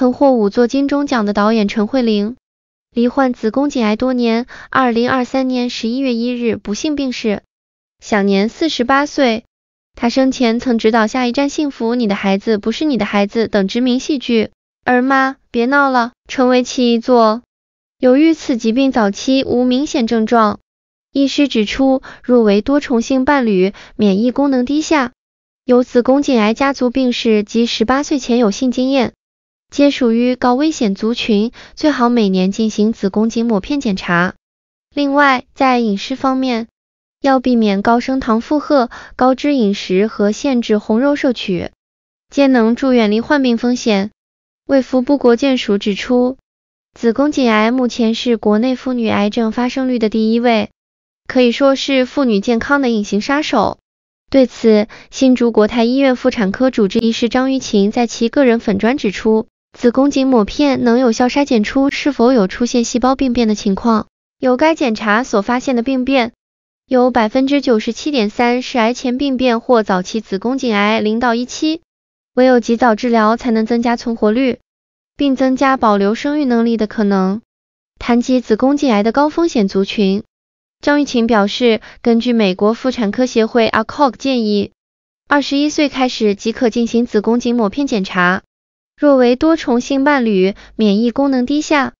曾获五座金钟奖的导演陈慧琳，罹患子宫颈癌多年，二零二三年十一月一日不幸病逝，享年四十八岁。她生前曾执导《下一站幸福》、《你的孩子不是你的孩子》等知名戏剧，而《妈别闹了》成为其一作。由于此疾病早期无明显症状，医师指出，若为多重性伴侣、免疫功能低下、有子宫颈癌家族病史及十八岁前有性经验。皆属于高危险族群，最好每年进行子宫颈抹片检查。另外，在饮食方面，要避免高升糖负荷、高脂饮食和限制红肉摄取，皆能助远离患病风险。卫福布国健署指出，子宫颈癌目前是国内妇女癌症发生率的第一位，可以说是妇女健康的隐形杀手。对此，新竹国泰医院妇产科主治医师张玉琴在其个人粉砖指出。子宫颈抹片能有效筛检出是否有出现细胞病变的情况。有该检查所发现的病变，有百分之九十七点三是癌前病变或早期子宫颈癌零到一期，唯有及早治疗才能增加存活率，并增加保留生育能力的可能。谈及子宫颈癌的高风险族群，张玉琴表示，根据美国妇产科协会 （ACOG） 建议，二十一岁开始即可进行子宫颈抹片检查。若为多重性伴侣、免疫功能低下、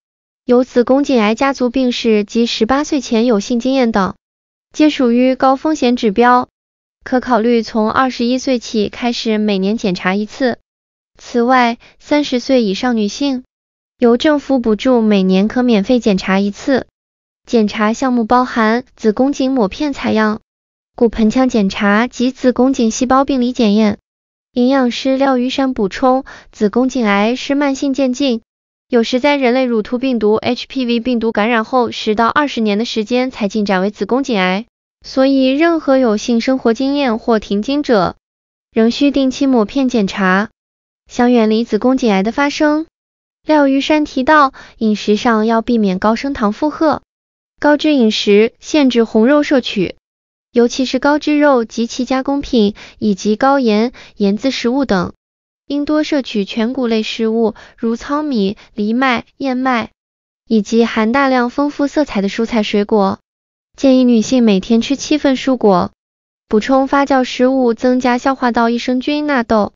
有子宫颈癌家族病史及十八岁前有性经验等，皆属于高风险指标，可考虑从二十一岁起开始每年检查一次。此外，三十岁以上女性由政府补助，每年可免费检查一次。检查项目包含子宫颈抹片采样、骨盆腔检查及子宫颈细胞病理检验。营养师廖于山补充，子宫颈癌是慢性渐进，有时在人类乳突病毒 HPV 病毒感染后十到二十年的时间才进展为子宫颈癌，所以任何有性生活经验或停经者，仍需定期抹片检查。想远离子宫颈癌的发生，廖玉山提到，饮食上要避免高升糖负荷、高脂饮食，限制红肉摄取。尤其是高脂肉及其加工品，以及高盐、盐渍食物等，应多摄取全谷类食物，如糙米、藜麦、燕麦，以及含大量丰富色彩的蔬菜水果。建议女性每天吃七份蔬果。补充发酵食物，增加消化道益生菌，纳豆、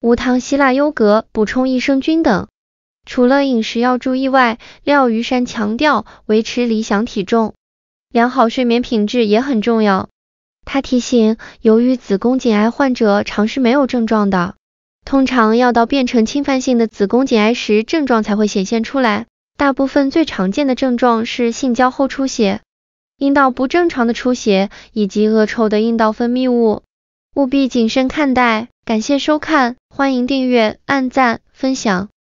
无糖希腊优格，补充益生菌等。除了饮食要注意外，廖鱼山强调，维持理想体重、良好睡眠品质也很重要。他提醒，由于子宫颈癌患者常是没有症状的，通常要到变成侵犯性的子宫颈癌时，症状才会显现出来。大部分最常见的症状是性交后出血、阴道不正常的出血以及恶臭的阴道分泌物。务必谨慎看待。感谢收看，欢迎订阅、按赞、分享。